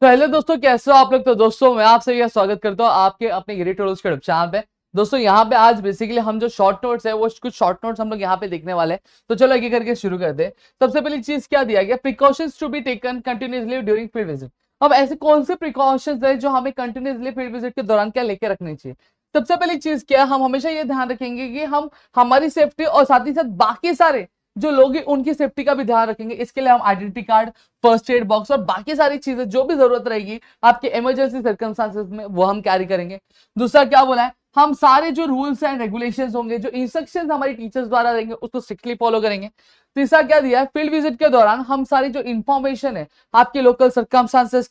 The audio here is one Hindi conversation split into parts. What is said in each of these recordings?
तो हेलो दोस्तों कैसे हो आप लोग तो दोस्तों मैं आप सभी का स्वागत करता हूँ आपके अपने के चैनल पे दोस्तों यहाँ पे आज बेसिकली हम जो शॉर्ट नोट्स है वो कुछ शॉर्ट नोट्स हम लोग यहाँ पे देखने वाले हैं तो चलो आगे करके शुरू करते हैं सबसे पहली चीज क्या दिया गया precautions to be taken continuously during field visit अब ऐसे कौन से प्रिकॉशंस है जो हमें कंटिन्यूसली फील्ड विजिट के दौरान क्या लेके रखनी चाहिए सबसे पहली चीज क्या हम हमेशा ये ध्यान रखेंगे कि हम हमारी सेफ्टी और साथ ही साथ बाकी सारे जो लोग हैं उनकी सेफ्टी का भी ध्यान रखेंगे इसके लिए हम identity card first aid box और बाकी सारी चीजें जो भी जरूरत रहेगी आपके इमरजेंसी सर्कमस्टांसेस में वो हम कैरी करेंगे दूसरा क्या बोला है हम सारे जो रूल्स एंड रेगुलेशंस होंगे जो इंस्ट्रक्शंस हमारे टीचर्स द्वारा रहेंगे उसको स्ट्रिक्टली फॉलो करेंगे तीसरा क्या दिया है फील्ड विजिट के दौरान हम सारी जो इन्फॉर्मेशन है आपके लोकल सर्कमस्टांसेस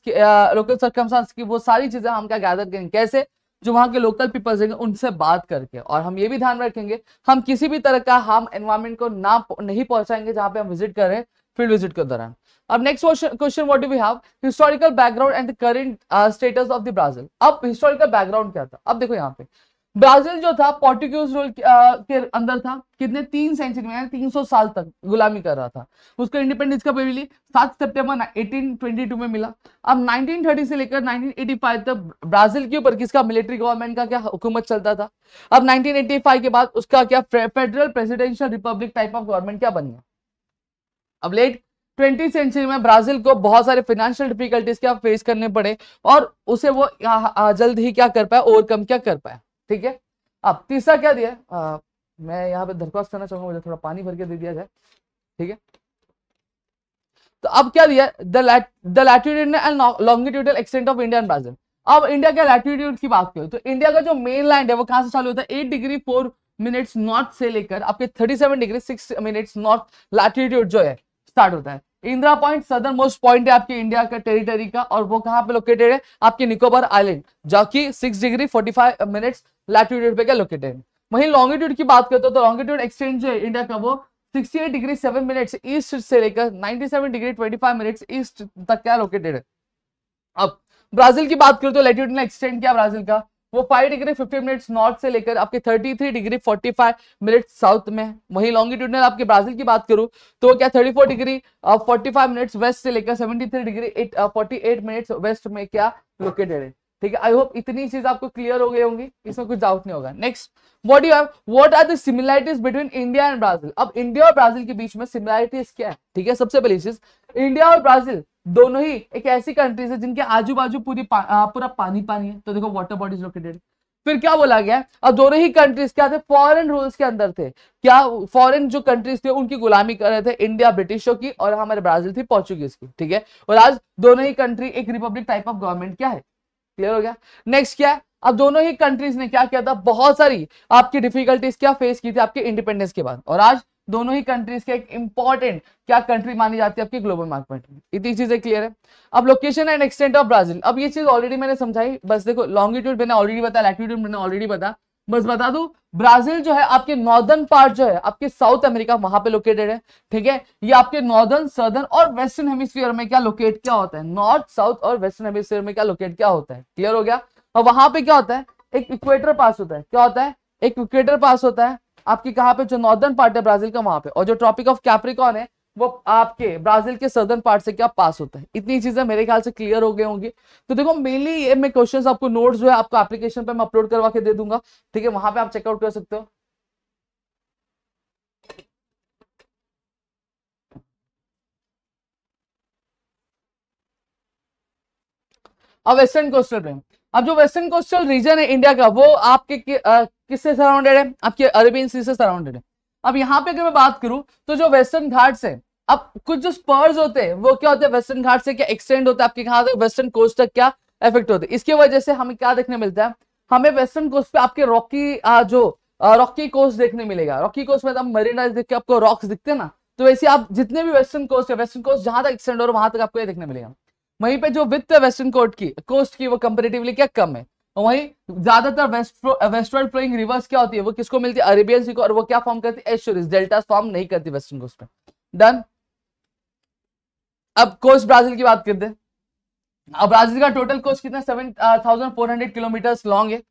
लोकल सर्कमस्टांस की वो सारी चीजें हम क्या गैदर करेंगे कैसे जो वहां के लोकल पीपल्स हैं उनसे बात करके और हम ये भी ध्यान रखेंगे हम किसी भी तरह का हार्म एनवायरमेंट को ना नहीं पहुंचाएंगे जहां पे हम विजिट कर रहे हैं फील्ड विजिट के दौरान अब next question what do we have historical background and current status of the Brazil अब हिस्टोरिकल बैकग्राउंड क्या था अब देखो यहाँ पे ब्राजील जो था पोर्टुगीज रूल के अंदर था कितने तीन सेंचुरी में तीन सौ साल तक गुलामी कर रहा था उसका इंडिपेंडेंस कब मिली सात सितंबर 1822 में मिला अब 1930 से लेकर 1985 तक ब्राजील के ऊपर किसका मिलिट्री गवर्नमेंट का क्या हुकूमत चलता था अब 1985 के बाद उसका क्या federal presidential republic type of government क्या बन गया अब लेट ट्वेंटी सेंचुरी में ब्राजील को बहुत सारे फाइनेंशियल डिफिकल्टीज क्या फेस करने पड़े और उसे वो जल्द ही क्या कर पाया ओवरकम क्या कर पाया ठीक है अब तीसरा क्या दिया आ, मैं यहाँ पे दरख्वास्त करना चाहूंगा मुझे थोड़ा पानी भर के दे दिया जाए ठीक है तो अब क्या दिया the latitude and longitudinal extent of India and Brazil अब इंडिया के लैटिट्यूड की बात करें तो इंडिया का जो मेन लैंड है वो कहां से चालू होता है eight degree four minutes north से लेकर आपके seven degree six minutes north latitude जो है स्टार्ट होता है Indira point southernmost point है आपके इंडिया का टेरिटरी का और वो कहाँ पे लोकेटेड है आपके निकोबार आइलैंड जो कि six degree forty five minutes latitude पे क्या लोकेटेड है वहीं लॉन्गिट्यूड की बात करते हो तो लॉन्गिट्यूड एक्सटेंड जो है इंडिया का वो eight degree seven minute east से लेकर ninety seven degree twenty five minutes east तक क्या लोकेटेड है अब ब्राजील की बात करते तो लैटिट्यूड ने एक्सटेंड किया ब्राजील का वो five degree fifty minutes north से लेकर आपके thirty three degree forty five minute south में वहीं लॉन्गिट्यूडनल आपके ब्राजील की बात करूं तो क्या thirty four degree forty five minutes west से लेकर seventy three degree forty eight minutes west में क्या लोकेटेड है ठीक है आई होप इतनी चीज आपको क्लियर हो गई होंगी इसमें कुछ डाउट नहीं होगा next what you have what are the similarities between India and Brazil अब इंडिया और ब्राजील के बीच में सिमिलैरिटीज क्या है ठीक है सबसे पहली चीज इंडिया और ब्राजील दोनों ही एक ऐसी कंट्रीज है जिनके आजू बाजू पूरी पा, पूरा पानी पानी है तो देखो वाटर बॉडीज लोकेटेड फिर क्या बोला गया अब दोनों ही कंट्रीज क्या थे फॉरेन रूल्स के अंदर थे क्या फॉरेन जो कंट्रीज थे उनकी गुलामी कर रहे थे इंडिया ब्रिटिशों की और हमारे ब्राजील थी पोर्चुगीज की ठीक है और आज दोनों ही कंट्री एक रिपब्लिक टाइप ऑफ गवर्नमेंट क्या है क्लियर हो गया नेक्स्ट क्या है अब दोनों ही कंट्रीज ने क्या किया था बहुत सारी आपकी डिफिकल्टीज क्या फेस की थी आपके इंडिपेंडेंस के बाद और आज दोनों ही कंट्रीज के एक इंपॉर्टेंट क्या कंट्री मानी जाती है आपकी ग्लोबल मार्केट में इतनी चीजें क्लियर है अब location and extent of Brazil अब ये चीज ऑलरेडी मैंने समझाई बस देखो लॉन्गिट्यूड मैंने ऑलरेडी बताया लैटिट्यूड मैंने ऑलरेडी बताया बस बता दू ब्राजील जो है आपके नॉर्दर्न पार्ट जो है आपके साउथ अमेरिका वहां पे लोकेटेड है ठीक है ये आपके नॉर्दर्न सदर्न और वेस्टर्न हेमिस्फीयर में क्या लोकेट क्या होता है नॉर्थ साउथ और वेस्टर्न हेमिस्फीयर में क्या लोकेट क्या होता है क्लियर हो गया और वहां पे क्या होता है एक इक्वेटर पास होता है क्या होता है एक इक्वेटर पास होता है आपके कहा पे जो नॉर्दर्न पार्ट है ब्राजील का वहां पे और जो ट्रॉपिक ऑफ कैप्रिकॉन है वो आपके ब्राजील के सदर्न पार्ट से क्या पास होता है इतनी चीजें मेरे ख्याल से क्लियर हो गए होंगे तो देखो मेनली ये मैं क्वेश्चंस आपको नोट्स जो है आपको एप्लीकेशन पे मैं अपलोड करवा के दे दूंगा ठीक है वहां पे आप चेकआउट कर सकते हो अब वेस्टर्न कोस्टल पे अब जो वेस्टर्न कोस्टल रीजन है इंडिया का वो आपके कि, किससे सराउंडेड है आपके अरेबियन सी से सराउंडेड है अब यहाँ पे अगर मैं बात करूं तो जो वेस्टर्न घाट्स है अब कुछ जो स्पर्स होते हैं वो क्या होते हैं वेस्टर्न घाट से क्या एक्सटेंड होता है आपके कहा वेस्टर्न कोस्ट तक क्या इफेक्ट होते हैं इसकी वजह से हमें क्या देखने मिलता है हमें वेस्टर्न कोस्ट पे आपके रॉकी जो रॉकी कोस्ट देखने मिलेगा रॉकी कोस्ट में आप तो देख के आपको रॉक्स दिखते हैं ना तो वैसे आप जितने भी वेस्टर्न कोस्ट है वेस्टर्न कोस्ट जहां तक एक्सटेंड हो वहां तक आपको ये देखने मिलेगा वहीं पे जो वित्त है वेस्टर्न कोस्ट की कोस्ट की वो कंपेरेटिवली क्या कम है तो वहीं ज्यादातर वेस्टवर्ड फ्लोइंग रिवर्स क्या होती है वो किसको मिलती है अरेबियन सी को और वो क्या फॉर्म करती है एश्योरिस डेल्टा फॉर्म नहीं करती वेस्टर्न कोस्ट पे डन अब कोच ब्राजील की बात करते हैं अब ब्राजील का टोटल कोच कितना seven thousand four hundred kilometre long है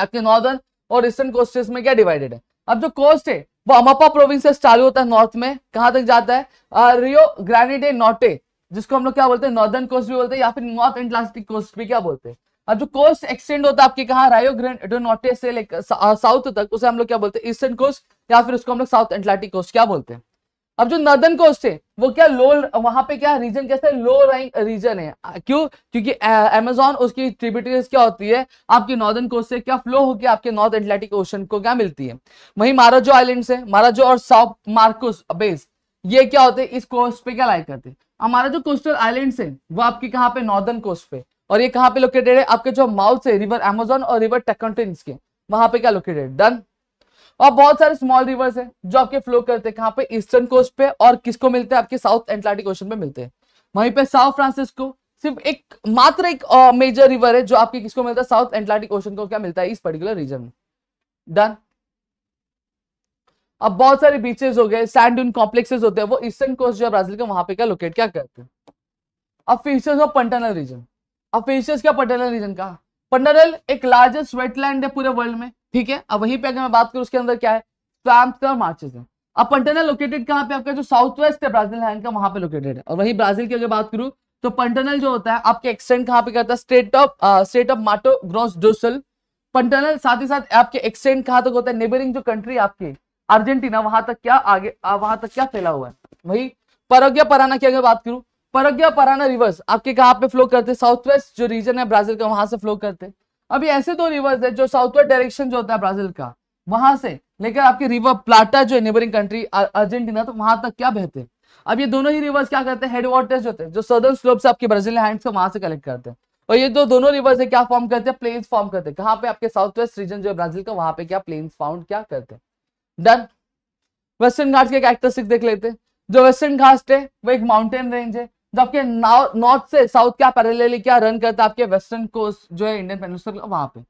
आपके uh, नॉर्दर्न और ईस्टर्न कोस्ट में क्या डिवाइडेड है अब जो कोस्ट है वो अमापा प्रोविंस से चालू होता है नॉर्थ में कहां तक जाता है आ, रियो ग्रेनेडे नॉटे जिसको हम लोग क्या बोलते हैं नॉर्दर्न कोस्ट भी बोलते हैं या फिर नॉर्थ एटलांटिक कोस्ट भी क्या बोलते हैं अब जो कोस्ट एक्सटेंड होता है आपके कहा रायो ग्रेनेडो नोटे से लेकर साउथ uh, तक उसे हम लोग क्या बोलते हैं ईस्टर्न कोस्ट या फिर उसको हम लोग साउथ एटलांटिक कोस्ट क्या बोलते हैं अब जो नॉर्दर्न कोस्ट है वो क्या लो वहां पे क्या रीजन कैसा है लो रैंक रीजन है क्यों क्योंकि एमेजोन उसकी ट्रिब्यूटरीज क्या होती है आपकी नॉर्दर्न कोस्ट से क्या फ्लो होकर आपके नॉर्थ एटलांटिक ओशन को क्या मिलती है वहीं माराजो आइलैंड है माराजो और साउथ मार्कोस बेस ये क्या होते हैं इस कोस्ट पे क्या लाइक करते हैं हमारा जो कोस्टल आइलैंड है वो आपके कहाँ पे नॉर्दर्न कोस्ट पे और ये कहाँ पे लोकेटेड है आपके जो माउथ है रिवर एमेजोन और रिवर टेकंटेन्स के वहां पे क्या लोकेटेड डन और बहुत सारे स्मॉल रिवर्स है जो आपके फ्लो करते हैं कहाँ पे ईस्टर्न कोस्ट पे और किसको मिलते हैं आपके साउथ एटलांटिक ओशन पे मिलते हैं वहीं पे साउथ फ्रांसिस्को सिर्फ एक मात्र एक मेजर रिवर है जो आपके किसको मिलता है साउथ एटलांटिक ओशन को क्या मिलता है इस पर्टिकुलर रीजन में डन अब बहुत सारे बीचेस हो गए सैंड ड्यून कॉम्प्लेक्सेस होते हैं वो ईस्टर्न कोस्ट जो है ब्राजील का वहां पे क्या लोकेट क्या करते हैं अब फीचर्स ऑफ पंटनल रीजन अब फीचर्स क्या पंटनल रीजन का पंटनल एक लार्जेस्ट वेटलैंड है पूरे वर्ल्ड में ठीक है अब वहीं पे अगर मैं बात करूं उसके अंदर क्या है क्लैम्प मार्चेस है अब पंटना लोकेटेड कहाँ पे आपका जो साउथ वेस्ट है ब्राजील लैंड का वहां पे लोकेटेड है और वहीं ब्राजील की अगर बात करूं तो पंटनल जो होता है आपके एक्सटेंड कहाँ पे करता है state of state of Mato Grosso do Sul Pantanal साथ ही साथ आपके एक्सटेंड कहाँ तक होता है नेबरिंग जो कंट्री आपके अर्जेंटीना वहां तक क्या आगे वहां तक क्या फैला हुआ है वही परोग्या पराना की अगर बात करूं परोग्या पराना रिवर्स आपके कहाँ पे फ्लो करते हैं साउथ वेस्ट जो रीजन है ब्राजील का वहां से फ्लो करते हैं अभी ऐसे दो रिवर्स है जो साउथवर्ड डायरेक्शन जो होता है ब्राजील का वहां से लेकर आपके रिवर प्लाटा जो है नेबरिंग कंट्री अर्जेंटीना तो वहां तक क्या बहते हैं अब ये दोनों ही रिवर्स क्या करते हैं हेड वाटर्स जो होते हैं जो सदर्न स्लोप से आपके ब्राजील हैंड से वहां से कलेक्ट करते हैं और ये जो दोनों रिवर्स है क्या फॉर्म करते हैं प्लेन्स फॉर्म करते हैं कहाँ पे आपके साउथ वेस्ट रीजन जो है ब्राजील का वहां पे क्या प्लेन्स फाउंड क्या करते हैं डन वेस्टर्न घाट के कैरेक्टरिस्टिक्स देख लेते हैं जो वेस्टर्न घाट है वो एक माउंटेन रेंज है जबकि नॉर्थ से साउथ क्या पैरेलली क्या रन करता है आपके वेस्टर्न कोस्ट जो है इंडियन पेनिसुलर वहां पे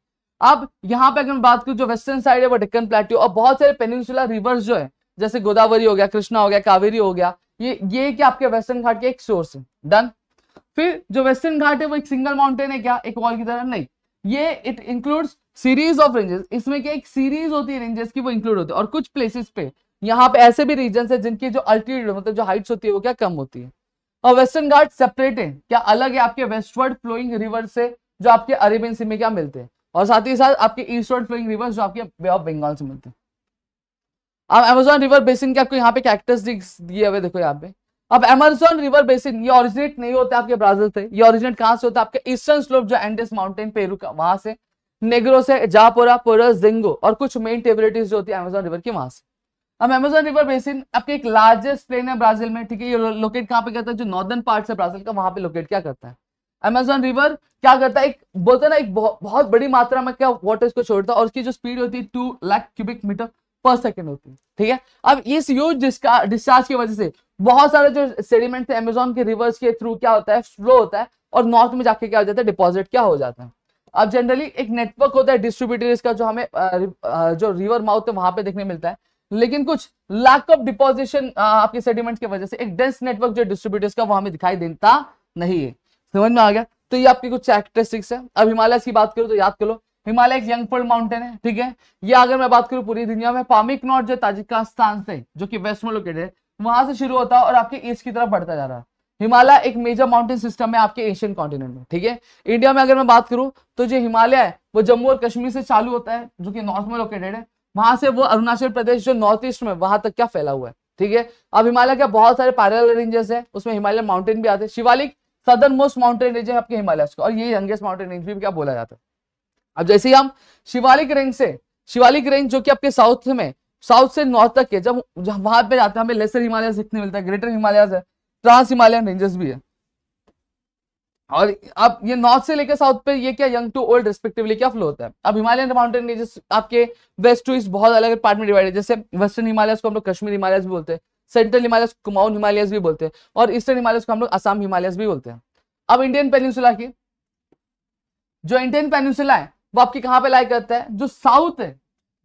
अब यहाँ पे अगर मैं बात करूँ जो वेस्टर्न साइड है वो डेक्कन प्लेट्यू और बहुत सारे पेनिनसुला रिवर्स जो है जैसे गोदावरी हो गया कृष्णा हो गया कावेरी हो गया ये ये क्या आपके वेस्टर्न घाट के एक सोर्स है डन फिर जो वेस्टर्न घाट है वो एक सिंगल माउंटेन है क्या एक वॉल की तरह नहीं ये it includes series of ranges इसमें क्या एक सीरीज होती है रेंजेस की वो इंक्लूड होती है और कुछ प्लेसेस पे यहाँ पे ऐसे भी रीजन है जिनकी जो अल्टीट्यूड मतलब जो हाइट्स होती है वो क्या कम होती है और वेस्टर्न घाट सेपरेट है क्या अलग है आपके वेस्टवर्ड फ्लोइंग रिवर से जो आपके अरेबियन सी में क्या मिलते हैं और साथ ही साथ आपके ईस्टवर्ड फ्लोइंग रिवर्स जो आपके बे ऑफ बंगाल से मिलते हैं अब एमेजॉन रिवर बेसिन के आपको यहाँ पे कैक्टस दिए हुए देखो यहाँ पे अब एमेजोन रिवर बेसिन ये ओरिजिनेट नहीं होता आपके ब्राजील से ये ओरिजिनेट कहाँ से होता है आपके ईस्टर्न स्लोप जो एंडेस माउंटेन पेरू का वहां से नेग्रो से जापोरा पोरा जिंगो और कुछ मेन टेबिलिटीज जो होती है एमेजॉन रिवर की वहां से अब अमेजोन रिवर बेसिन आपके एक लार्जेस्ट प्लेन है ब्राजील में ठीक है ये लोकेट कहाँ पे करता है जो नॉर्दर्न पार्ट है ब्राजील का वहां पे लोकेट क्या करता है अमेजोन रिवर क्या करता है एक बोलते ना एक बहुत, बड़ी मात्रा में क्या वाटर इसको छोड़ता है और उसकी जो स्पीड होती है two lakh cubic metre per second होती है ठीक है अब इस यूज डिस्चार्ज की वजह से बहुत सारे जो सेडिमेंट थे अमेजोन के रिवर्स के थ्रू क्या होता है फ्लो होता है और नॉर्थ में जाके क्या हो जाता है डिपॉजिट क्या हो जाता है अब जनरली एक नेटवर्क होता है डिस्ट्रीब्यूटर इसका जो हमें जो रिवर माउथ है वहां पे देखने मिलता है लेकिन कुछ लैक ऑफ डिपोजिशन आपके सेडिमेंट की वजह से एक डेंस नेटवर्क जो डिस्ट्रीब्यूटर्स का वो हमें दिखाई देता नहीं है समझ में आ गया तो ये आपकी कुछ कैरेक्टरिस्टिक्स है अब हिमालय की बात करो तो याद करो हिमालय एक यंग पर्ल माउंटेन है ठीक है ये अगर मैं बात करूँ पूरी दुनिया में पामिक नॉट जो ताजिकास्तान से जो कि वेस्ट में लोकेटेड है वहां से शुरू होता है और आपके ईस्ट की तरफ बढ़ता जा रहा है हिमालय एक मेजर माउंटेन सिस्टम है आपके एशियन कॉन्टिनेंट में ठीक है इंडिया में अगर मैं बात करूं तो जो हिमालय है वो जम्मू और कश्मीर से चालू होता है जो कि नॉर्थ में लोकेटेड है वहां से वो अरुणाचल प्रदेश जो नॉर्थ ईस्ट में वहां तक क्या फैला हुआ है ठीक है अब हिमालय के बहुत सारे पैरल रेंजेस है उसमें हिमालय माउंटेन भी आते हैं शिवालिक सदर मोस्ट माउंटेन रेंज है आपके हिमालय और ये यंगेस्ट माउंटेन रेंज भी क्या बोला जाता है अब जैसे ही हम शिवालिक रेंज से शिवालिक रेंज जो कि आपके साउथ में साउथ से नॉर्थ तक है जब, जब वहां पे जाते हैं हमें लेसर हिमालय देखने मिलता है ग्रेटर हिमालय है ट्रांस हिमालयन रेंजेस भी है और अब ये नॉर्थ से लेकर साउथ पे ये क्या यंग टू ओल्ड रिस्पेक्टिवली क्या फ्लो होता है अब हिमालयन माउंटेन रेंजेस आपके वेस्ट टू ईस्ट बहुत अलग पार्ट में डिवाइड है जैसे वेस्टर्न हिमालयस को हम लोग कश्मीर हिमालयस भी बोलते हैं सेंट्रल हिमालयस कुमाउन कुमाऊन हिमालयस भी बोलते हैं और ईस्टर्न हिमालयस को हम लोग आसाम हिमालयस भी बोलते हैं अब इंडियन पेनिनसुला की जो इंडियन पेनिनसुला है वो आपकी कहाँ पे लाइक करता है जो साउथ है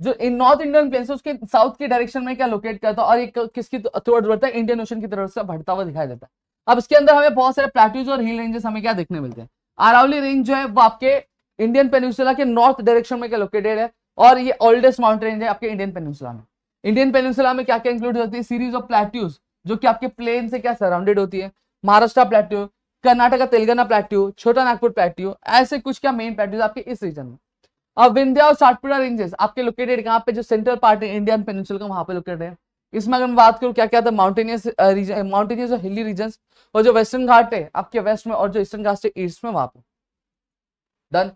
जो नॉर्थ इंडियन प्लेन है उसके साउथ के डायरेक्शन में क्या लोकेट करता है और एक किसकी थ्रू बढ़ता है इंडियन ओशन की तरफ से बढ़ता हुआ दिखाई देता है अब इसके अंदर हमें बहुत सारे प्लेट्यूज और हिल रेंजेस हमें क्या देखने मिलते हैं अरावली रेंज जो है वो आपके इंडियन पेन्यूसुला के नॉर्थ डायरेक्शन में क्या लोकेटेड है और ये ओल्डेस्ट माउंटेन रेंज है आपके इंडियन पेन्यूसुला में इंडियन पेन्यूसुला में क्या क्या इंक्लूड होती है सीरीज ऑफ प्लेट्यूज जो कि आपके प्लेन से क्या सराउंडेड होती है Maharashtra plateau Karnataka Telangana plateau Chota Nagpur plateau ऐसे कुछ क्या मेन प्लेट्यूज आपके इस रीजन में अब विंध्या और सातपुरा रेंजेस आपके लोकेटेड कहाँ पे जो सेंट्रल पार्ट है इंडियन पेनिसुल का वहां पे लोकेटेड है इसमें अगर मैं बात करूँ क्या क्या था माउंटेनियस रीजन माउंटेनियस और हिली रीजन और जो वेस्टर्न घाट है आपके वेस्ट में और जो ईस्टर्न घाट है ईस्ट में वहां पर डन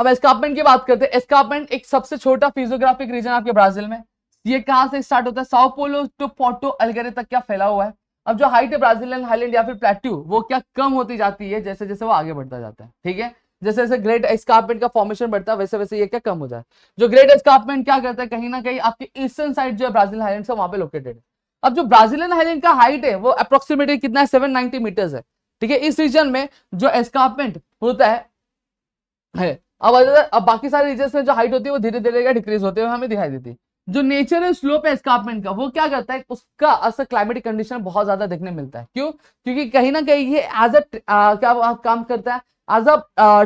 अब एस्कापमेंट की बात करते हैं एस्कापमेंट एक सबसे छोटा फिजियोग्राफिक रीजन आपके ब्राजील में ये कहाँ से स्टार्ट होता है Sao Paulo to Porto Alegre तक क्या फैला हुआ है अब जो हाइट है ब्राजीलियन हाईलैंड या फिर प्लेट्यू वो क्या कम होती जाती है जैसे जैसे वो आगे बढ़ता जाता है ठीक है जैसे जैसे ग्रेट एस्कार्पमेंट का फॉर्मेशन बढ़ता है वैसे वैसे ये क्या कम हो जाए जो ग्रेट एस्कार्पमेंट क्या करता है कहीं ना कहीं आपके ईस्टर्न साइड जो है ब्राजील हाईलैंड से वहां पे लोकेटेड है अब जो ब्राजीलियन हाईलैंड का हाइट है वो अप्रोक्सीमेटली कितना है सेवन नाइनटी मीटर्स है ठीक है इस रीजन में जो एस्कार्पमेंट होता है, है अब अब बाकी सारे रीजन में जो हाइट होती है वो धीरे धीरे डिक्रीज होते हुए हमें दिखाई देती है जो नेचर है स्लोप है एस्कार्पमेंट का वो क्या करता है उसका असर क्लाइमेटिक कंडीशन बहुत ज्यादा देखने मिलता है क्यों क्योंकि कहीं ना कहीं ये एज अ क्या काम करता है एज अ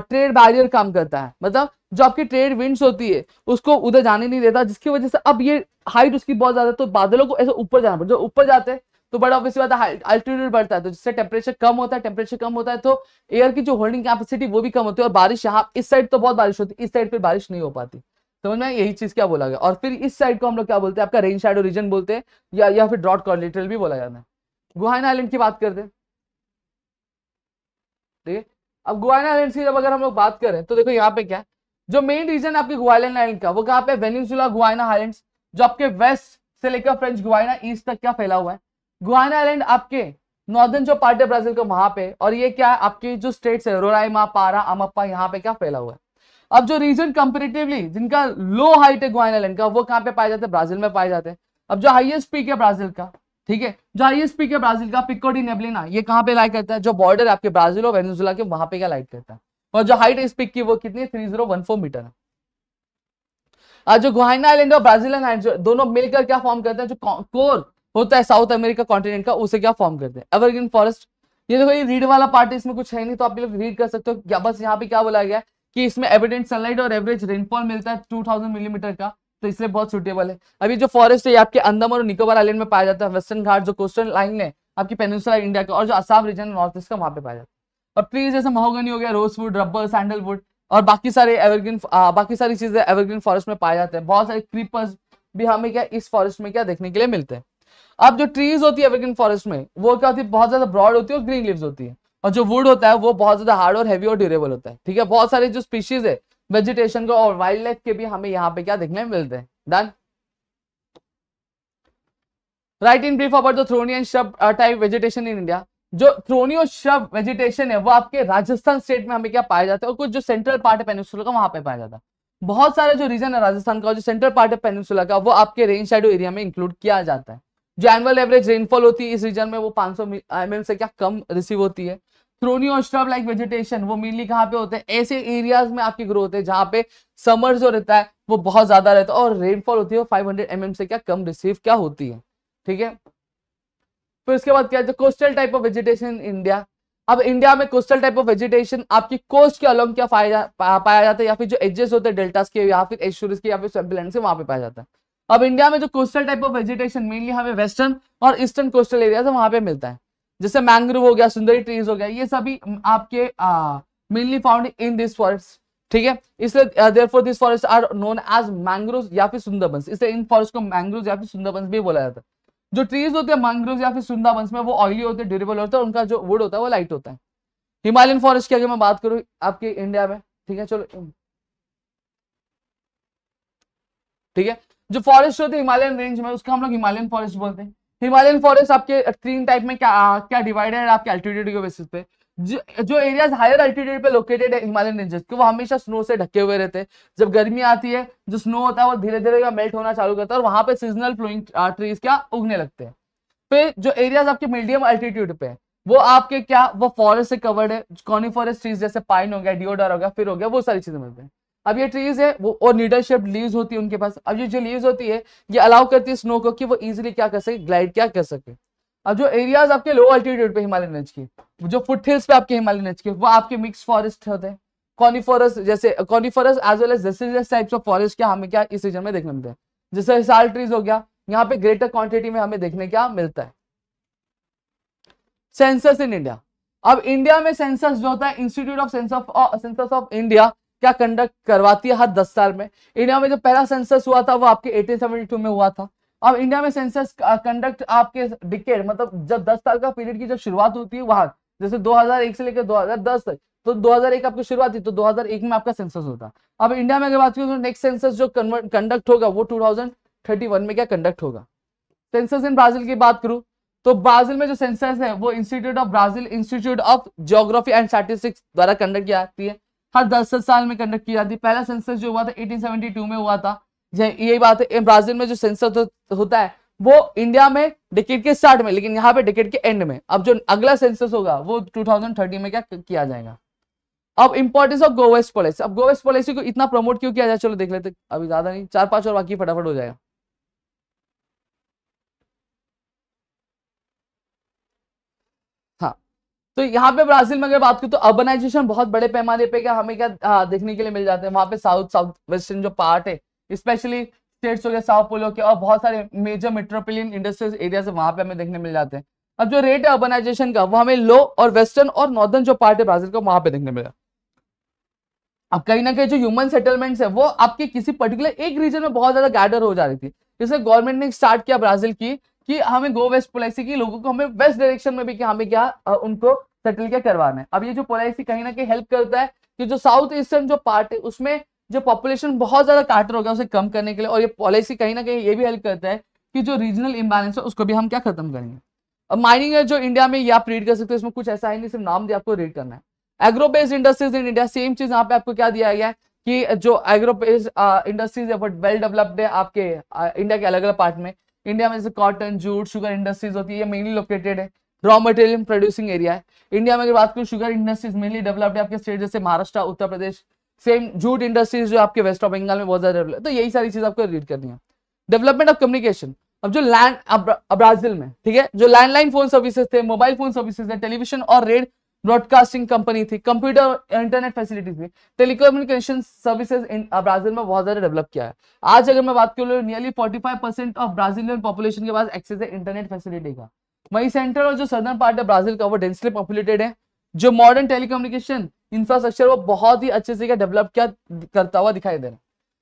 ट्रेड बैरियर काम करता है मतलब जो आपकी ट्रेड विंड्स होती है उसको उधर जाने नहीं देता जिसकी वजह से अब ये हाइट उसकी बहुत ज्यादा तो बादलों को ऐसे ऊपर जाना पड़ता है जो ऊपर जाते हैं तो बड़ा ऑफिस बात है अल्टीट्यूड बढ़ता है तो जिससे टेम्परेचर कम होता है टेम्परेचर कम होता है तो एयर की जो होल्डिंग कैपेसिटी वो भी कम होती है और बारिश यहाँ इस साइड तो बहुत बारिश होती है इस साइड पर बारिश नहीं हो पाती समझ में यही चीज क्या बोला गया और फिर इस साइड को हम लोग क्या बोलते हैं आपका रेन शेडो रीजन बोलते हैं या या फिर ड्रॉट कॉर्डिलेटरल भी बोला जाता है गुहाइन आइलैंड की बात करते हैं ठीक है अब गुआना आइलैंड की जब अगर हम लोग बात करें तो देखो यहाँ पे क्या है जो मेन रीजन आपके गुआलन आइलैंड का वो कहाँ पे वेनिसुला गुआना आइलैंड जो आपके वेस्ट से लेकर फ्रेंच गुआना ईस्ट तक क्या फैला हुआ है गुआना आइलैंड आपके नॉर्दर्न जो पार्ट है ब्राजील का वहां पे और ये क्या है आपके जो स्टेट्स है रोराइमा पारा अमप्पा यहाँ पे क्या फैला हुआ है अब जो रीजन कंपेरेटिवली जिनका लो हाइट है गुआना आइलैंड का वो कहाँ पे पाए जाते हैं ब्राजील में पाए जाते हैं अब जो हाइएस्ट पीक है ब्राजील का ठीक है जो हाईएस्ट पिक है ब्राजील का पिकोडी नेबलिना ये कहाँ पे लाइट करता है जो बॉर्डर आपके ब्राजील और वेनेजुला के वहां पे क्या लाइट करता है और जो हाइट है इस पिक की वो कितनी three zero one four metre है आज जो गुहाइना आइलैंड और ब्राजील आइलैंड दोनों मिलकर क्या फॉर्म करते हैं जो कोर होता है साउथ अमेरिका कॉन्टिनेंट का उसे क्या फॉर्म करते हैं एवरग्रीन फॉरेस्ट ये देखो ये रीड वाला पार्ट है इसमें कुछ है नहीं तो आप लोग रीड कर सकते हो बस यहाँ पे क्या बोला गया कि इसमें एविडेंट सनलाइट और एवरेज रेनफॉल मिलता है टू मिलीमीटर का तो इसलिए बहुत सुटेबल है अभी जो फॉरेस्ट है आपके अंदमान और निकोबार आइलैंड में पाया जाता है वेस्टर्न घाट जो कोस्टल लाइन है आपकी पेनिसुला इंडिया का और जो असम रीजन नॉर्थ ईस्ट का वहां पे पाया जाता है और ट्रीज जैसे महोगनी हो गया वुड रबर सैंडलवुड और बाकी सारे एवरग्रीन बाकी सारी चीजें एवरग्रीन फॉरेस्ट में पाए जाते हैं बहुत सारे क्रीपर्स भी हमें क्या इस फॉरेस्ट में क्या देखने के लिए मिलते हैं अब जो ट्रीज होती है एवरग्रीन फॉरेस्ट में वो क्या होती है बहुत ज्यादा ब्रॉड होती है और ग्रीन लीव्स होती है और जो वुड होता है वो बहुत ज्यादा हार्ड और हैवी और ड्यूरेबल होता है ठीक है बहुत सारे जो स्पीशीज है वेजिटेशन को और वाइल्ड लाइफ के भी हमें यहाँ पे क्या देखने मिलते हैं done right in brief about the thorny and shrub type vegetation in India जो थ्रोनियो शब श्रब वेजिटेशन है वो आपके राजस्थान स्टेट में हमें क्या पाया जाता है और कुछ जो सेंट्रल पार्ट है पेनिसुला का वहां पे पाया जाता है बहुत सारे जो रीजन है राजस्थान का जो सेंट्रल पार्ट है पेनिसुला का वो आपके रेन शेडो एरिया में इंक्लूड किया जाता है जो एनुअल एवरेज रेनफॉल होती है इस रीजन में वो 500 सौ mm से क्या कम रिसीव होती है क्रोनी और श्रब लाइक वेजिटेशन वो मेनली कहाँ पे होते हैं ऐसे एरियाज में आपकी ग्रोथ है जहाँ पे समर जो रहता है वो बहुत ज्यादा रहता है और रेनफॉल होती है फाइव हंड्रेड एम से क्या कम रिसीव क्या होती है ठीक है फिर उसके बाद क्या coastal type of vegetation in India अब इंडिया में कोस्टल टाइप ऑफ वेजिटेशन आपकी कोस्ट के अलॉन्ग क्या पाया जा, पाया जाता है या फिर जो एजेस होते हैं डेल्टास के या फिर एश्योरिस के या फिर स्वेम्पलैंड से वहां पे पाया जाता है अब इंडिया में जो coastal type of vegetation mainly हमें वेस्टर्न और ईस्टर्न कोस्टल एरिया है वहां पे मिलता है जैसे मैंग्रोव हो गया सुंदरी ट्रीज हो गया ये सभी आपके mainly found in this forest ठीक है इसलिए there for this forest are known as mangrove या फिर सुंदरबंस इसलिए इन फॉरेस्ट को मैंग्रोव या फिर सुंदरबंस भी बोला जाता है जो ट्रीज होते हैं मैंग्रोव या फिर सुंदरबंस में वो ऑयली होते हैं ड्यूरेबल होते हैं उनका जो वुड होता है वो लाइट होता है हिमालयन फॉरेस्ट की अगर मैं बात करूँ आपके इंडिया में ठीक है चलो ठीक है जो फॉरेस्ट होते हैं हिमालयन रेंज में उसका हम लोग हिमालयन फॉरेस्ट बोलते हैं हिमालयन फॉरेस्ट आपके तीन टाइप में क्या क्या डिवाइडेड है आपके एल्टीट्यूड के बेसिस पे जो, एरियाज हायर एल्टीट्यूड पे लोकेटेड है हिमालयन रेंजेस के वो हमेशा स्नो से ढके हुए रहते हैं जब गर्मी आती है जो स्नो होता है वो धीरे धीरे मेल्ट होना चालू करता है और वहां पे सीजनल फ्लोइंग ट्रीज क्या उगने लगते हैं फिर जो एरियाज आपके मीडियम अल्टीट्यूड पे है वो आपके क्या वो फॉरेस्ट से कवर्ड है कॉनी फॉरेस्ट ट्रीज जैसे पाइन हो गया डिओडर हो गया फिर हो गया वो सारी चीजें मिलते हैं अब ये ट्रीज है वो और नीडरशिप लीव होती है उनके पास अब ये जो लीव होती है ये अलाउ करती है स्नो को कि वो इजिली क्या कर सके ग्लाइड क्या कर सके अब जो एरियाज आपके लो अल्टीट्यूड पे हिमालय नज के जो फुट हिल्स पे आपके हिमालय नज के वो आपके मिक्स फॉरेस्ट होते हैं कॉनिफोरस जैसे coniferous as well as types of forest क्या हमें क्या इस रीजन में देखने मिलते हैं जैसे साल ट्रीज हो गया यहाँ पे ग्रेटर क्वांटिटी में हमें देखने क्या मिलता है सेंसस इन इंडिया अब इंडिया में सेंसस जो होता है institute of census of India क्या कंडक्ट करवाती है हर दस साल में इंडिया में जो पहला सेंसस हुआ था वो आपके 1872 में हुआ था अब इंडिया में सेंसस कंडक्ट आपके डिकेड मतलब जब दस साल का पीरियड की जब शुरुआत होती है वहां जैसे 2001 से लेकर 2010 तक तो 2001 आपकी शुरुआत थी तो 2001 में आपका सेंसस होता अब इंडिया में अगर बात करें तो नेक्स्ट सेंसस जो कंडक्ट होगा वो 2031 में क्या कंडक्ट होगा सेंसस इन ब्राजील की बात करूं तो ब्राजील में जो सेंसस है वो institute of Brazil institute of geography and statistics द्वारा कंडक्ट किया जाती है हर दस दस साल में कंडक्ट की जाती है पहला सेंसस जो हुआ था 1872 में हुआ था यही बात है ब्राजील में जो सेंसस तो, होता है वो इंडिया में डिकेट के स्टार्ट में लेकिन यहाँ पे डिकेट के एंड में अब जो अगला सेंसस होगा वो 2030 में क्या किया जाएगा अब इंपॉर्टेंस ऑफ गोवेस्ट पॉलिसी अब गोवेस्ट पॉलिसी को इतना प्रमोट क्यों किया जाए चलो देख लेते अभी ज्यादा नहीं चार पांच और बाकी फटाफट हो जाएगा तो यहाँ पे ब्राजील में अगर बात करें तो अर्बनाइजेशन बहुत बड़े पैमाने पे क्या हमें क्या आ, देखने के लिए मिल जाते हैं वहां पे साउथ साउथ वेस्टर्न जो पार्ट है स्पेशली स्टेट्स हो गए साउथ पोलो के और बहुत सारे मेजर मेट्रोपोलियन इंडस्ट्रियल एरियाज वहां पे हमें देखने मिल जाते हैं अब जो रेट है अर्बनाइजेशन का वो हमें लो और वेस्टर्न और नॉर्दर्न जो पार्ट है ब्राजील का वहां पर देखने मिला अब कहीं ना कहीं जो ह्यूमन सेटलमेंट्स है वो आपके किसी पर्टिकुलर एक रीजन में बहुत ज्यादा गैडर हो जा रही थी जैसे गवर्नमेंट ने स्टार्ट किया ब्राजील की कि हमें गो वेस्ट पॉलिसी की लोगों को हमें वेस्ट डायरेक्शन में भी क्या हमें क्या उनको सेटल क्या करवाना है अब ये जो पॉलिसी कहीं ना कहीं हेल्प करता है कि जो साउथ ईस्टर्न जो पार्ट है उसमें जो पॉपुलेशन बहुत ज्यादा काटर हो गया उसे कम करने के लिए और ये पॉलिसी कहीं ना कहीं ये भी हेल्प करता है कि जो रीजनल इम्बैलेंस है उसको भी हम क्या खत्म करेंगे अब माइनिंग है जो इंडिया में ये आप रीड कर सकते हो इसमें कुछ ऐसा है नहीं सिर्फ नाम दिया आपको रीड करना है agro based industries in India same चीज यहाँ पे आपको क्या दिया गया है कि जो एग्रो बेस्ड इंडस्ट्रीज है वेल डेवलप्ड है आपके इंडिया के अलग अलग पार्ट में इंडिया में जैसे कॉटन जूट शुगर इंडस्ट्रीज होती है ये मेनली लोकेटेड है रॉ मटेरियल प्रोड्यूसिंग एरिया है इंडिया में अगर बात करूँ शुगर इंडस्ट्रीज मेनली डेवलप्ड है आपके स्टेट जैसे Maharashtra Uttar Pradesh same jute industries जो आपके वेस्ट ऑफ बंगाल में बहुत ज्यादा डेवलप तो यही सारी चीज आपको रीड करनी है डेवलपमेंट ऑफ कम्युनिकेशन अब जो लैंड ब्राजील में ठीक है जो लैंडलाइन फोन सर्विसेज थे मोबाइल फोन सर्विसेज थे टेलीविजन और रेड ब्रॉडकास्टिंग कंपनी थी कंप्यूटर इंटरनेट फैसिलिटी थी टेलीकम्युनिकेशन सर्विसेज इन ब्राजील में बहुत ज्यादा डेवलप किया है आज अगर मैं बात करूँ nearly 45 percent of Brazilian population के पास एक्सेस है इंटरनेट फैसिलिटी का वही सेंट्रल और जो सदर्न पार्ट है ब्राजील का वो डेंसली पॉपुलेटेड है जो मॉडर्न टेलीकम्युनिकेशन इंफ्रास्ट्रक्चर वो बहुत ही अच्छे से डेवलप किया करता हुआ दिखाई दे रहा है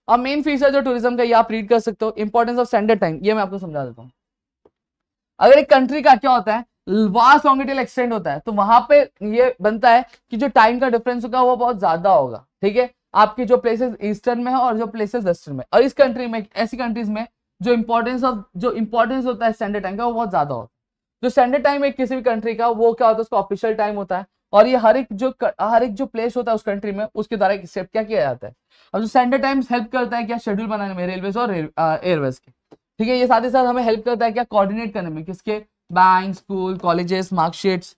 और मेन फीचर जो टूरिज्म का ये आप रीड कर सकते हो इंपॉर्टेंस ऑफ स्टैंडर्ड टाइम ये मैं आपको समझा देता हूँ अगर एक कंट्री का क्या होता है वास्ट लॉन्गिट्यूल एक्सटेंड होता है तो वहां पे ये बनता है कि जो टाइम का डिफरेंस होगा वो बहुत ज्यादा होगा ठीक है आपकी जो प्लेसेस ईस्टर्न में है और जो प्लेसेस वेस्टर्न में और इस कंट्री में ऐसी कंट्रीज में जो इंपॉर्टेंस ऑफ जो इंपॉर्टेंस होता है स्टैंडर्ड टाइम का वो बहुत ज्यादा होता है जो स्टैंडर्ड टाइम एक किसी भी कंट्री का वो क्या होता है उसका ऑफिशियल टाइम होता है और ये हर एक जो हर एक जो प्लेस होता है उस कंट्री में उसके द्वारा एक्सेप्ट क्या किया जाता है और जो स्टैंडर्ड टाइम हेल्प करता है क्या शेड्यूल बनाने में रेलवेज और एयरवेज के ठीक है ये साथ ही साथ हमें हेल्प करता है क्या कोऑर्डिनेट करने में किसके bank school colleges marksheets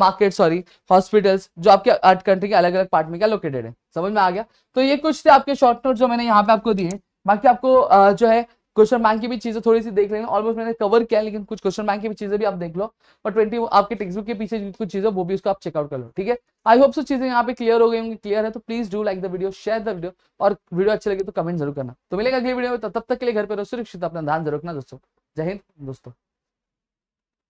market sorry hospitals जो आपके कंट्री के अलग अलग पार्ट में क्या लोकेटेड है समझ में आ गया तो ये कुछ थे आपके शॉर्ट नोट जो मैंने यहाँ पे आपको दिए बाकी आपको आ, uh, जो है क्वेश्चन बैंक की भी चीजें थोड़ी सी देख लेंगे ऑलमोस्ट मैंने कवर किया लेकिन कुछ क्वेश्चन बैंक की भी चीजें भी आप देख लो और ट्वेंटी आपके टेक्सटबुक के पीछे कुछ चीजें वो भी उसको आप चेकआउट कर लो ठीक है आई होप सो चीजें यहाँ पे क्लियर हो गई होंगी क्लियर है तो please do like the video share the video और वीडियो अच्छी लगे तो कमेंट जरूर करना तो मिलेगा अगली वीडियो में तब तक के लिए घर पर सुरक्षित अपना ध्यान जरूर रखना दोस्तों जय हिंद दोस्तों